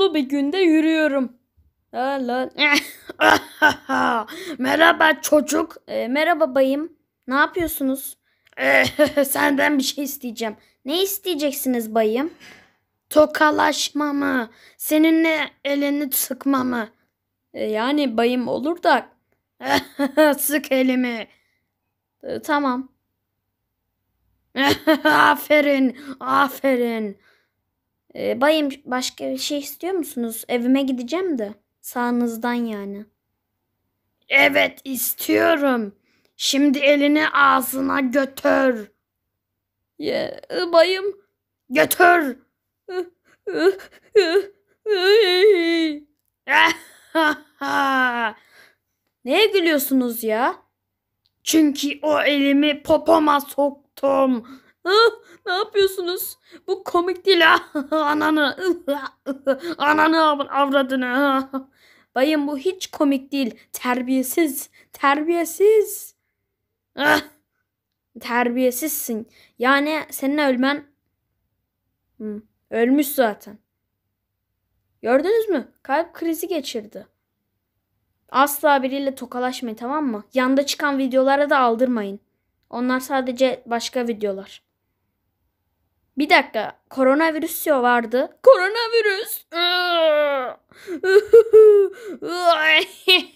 Mutlu bir günde yürüyorum. Lan lan. merhaba çocuk. E, merhaba bayım. Ne yapıyorsunuz? Eh, senden bir şey isteyeceğim. Ne isteyeceksiniz bayım? Tokalaşmamı. Seninle elini sıkmamı. E, yani bayım olur da. Sık elimi. E, tamam. aferin. Aferin. E, bayım başka bir şey istiyor musunuz? Evime gideceğim de. Sağınızdan yani. Evet istiyorum. Şimdi elini ağzına götür. Ye, bayım. Götür. Neye gülüyorsunuz ya? Çünkü o elimi popoma soktum. Ah, ne yapıyorsunuz? Bu komik değil ha. Ah, ananı. Ananı avradını. Ah. Bayım bu hiç komik değil. Terbiyesiz. Terbiyesiz. terbiyesizsin. Yani senin ölmen... Hı, ölmüş zaten. Gördünüz mü? Kalp krizi geçirdi. Asla biriyle tokalaşmayın tamam mı? Yanda çıkan videolara da aldırmayın. Onlar sadece başka videolar. Bir dakika. Koronavirüs yo vardı. Koronavirüs.